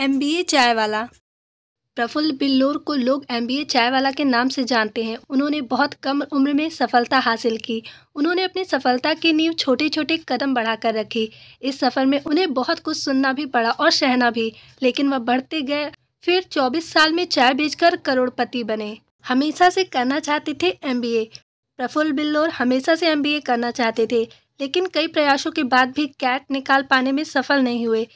M B ए चाय वाला प्रफुल्ल बिल्लोर को लोग एम बी ए चाय वाला के नाम से जानते हैं उन्होंने बहुत कम उम्र में सफलता हासिल की उन्होंने अपनी सफलता की नींव छोटे छोटे कदम बढ़ाकर रखी इस सफ़र में उन्हें बहुत कुछ सुनना भी पड़ा और सहना भी लेकिन वह बढ़ते गए फिर 24 साल में चाय बेचकर करोड़पति बने हमेशा से करना चाहते थे M B A Praful Billore हमेशा से एम बी ए करना चाहते थे लेकिन कई प्रयासों के बाद भी कैट निकाल पाने में सफल नहीं हुए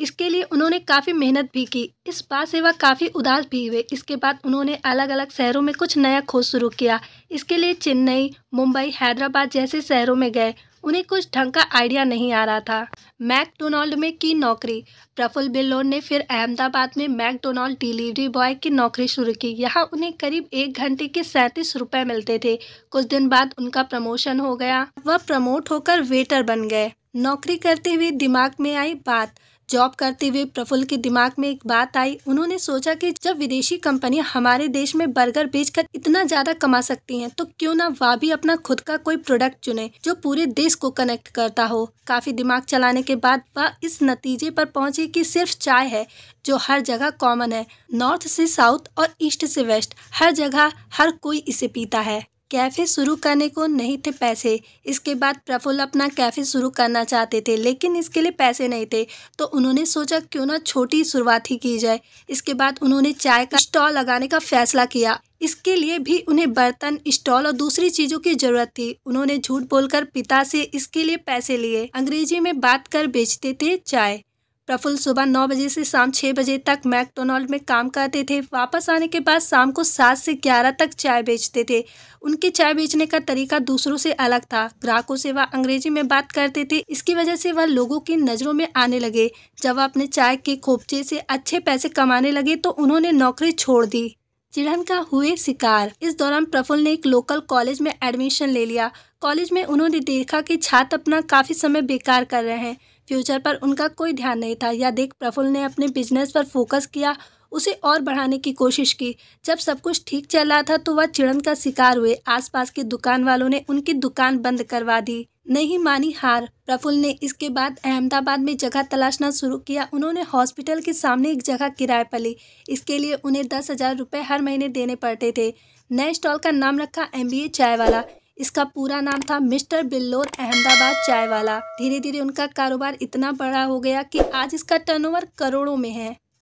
इसके लिए उन्होंने काफ़ी मेहनत भी की इस बात से वह काफ़ी उदास भी हुए इसके बाद उन्होंने अलग अलग शहरों में कुछ नया खोज शुरू किया इसके लिए चेन्नई मुंबई हैदराबाद जैसे शहरों में गए उन्हें कुछ ढंग का आइडिया नहीं आ रहा था मैकडोनाल्ड में की नौकरी प्रफुल्ल बिल्लोर ने फिर अहमदाबाद में मैकडोनाल्ड डिलीवरी बॉय की नौकरी शुरू की यहाँ उन्हें करीब एक घंटे के सैंतीस रुपए मिलते थे कुछ दिन बाद उनका प्रमोशन हो गया वह प्रमोट होकर वेटर बन गए नौकरी करते हुए दिमाग में आई बात जॉब करते हुए प्रफुल्ल के दिमाग में एक बात आई उन्होंने सोचा कि जब विदेशी कंपनियां हमारे देश में बर्गर बेचकर इतना ज़्यादा कमा सकती हैं तो क्यों ना वह भी अपना खुद का कोई प्रोडक्ट चुने जो पूरे देश को कनेक्ट करता हो काफ़ी दिमाग चलाने के बाद वह इस नतीजे पर पहुंचे कि सिर्फ चाय है जो हर जगह कॉमन है नॉर्थ से साउथ और ईस्ट से वेस्ट हर जगह हर कोई इसे पीता है कैफ़े शुरू करने को नहीं थे पैसे इसके बाद प्रफुल्ल अपना कैफ़े शुरू करना चाहते थे लेकिन इसके लिए पैसे नहीं थे तो उन्होंने सोचा क्यों ना छोटी शुरुआत ही की जाए इसके बाद उन्होंने चाय का स्टॉल लगाने का फैसला किया इसके लिए भी उन्हें बर्तन स्टॉल और दूसरी चीजों की जरूरत थी उन्होंने झूठ बोलकर पिता से इसके लिए पैसे लिए अंग्रेजी में बात कर बेचते थे चाय प्रफुल्ल सुबह नौ बजे से शाम छः बजे तक मैकडोनल्ड में काम करते थे वापस आने के बाद शाम को सात से ग्यारह तक चाय बेचते थे उनके चाय बेचने का तरीका दूसरों से अलग था ग्राहकों से वह अंग्रेजी में बात करते थे इसकी वजह से वह लोगों की नज़रों में आने लगे जब वह अपने चाय के खोपचे से अच्छे पैसे कमाने लगे तो उन्होंने नौकरी छोड़ दी चिड़न का हुए शिकार इस दौरान प्रफुल्ल ने एक लोकल कॉलेज में एडमिशन ले लिया कॉलेज में उन्होंने देखा कि छात्र अपना काफ़ी समय बेकार कर रहे हैं फ्यूचर पर उनका कोई ध्यान नहीं था यह देख प्रफुल्ल ने अपने बिजनेस पर फोकस किया उसे और बढ़ाने की कोशिश की जब सब कुछ ठीक चल रहा था तो वह चिड़न का शिकार हुए आसपास के दुकान वालों ने उनकी दुकान बंद करवा दी नहीं मानी हार प्रफुल्ल ने इसके बाद अहमदाबाद में जगह तलाशना शुरू किया उन्होंने हॉस्पिटल के सामने एक जगह किराए पर ली इसके लिए उन्हें दस हजार रुपये हर महीने देने पड़ते थे नए स्टॉल का नाम रखा एम चाय वाला इसका पूरा नाम था मिस्टर बिल्लोर अहमदाबाद चाय वाला धीरे धीरे उनका कारोबार इतना बड़ा हो गया कि आज इसका टर्नओवर करोड़ों में है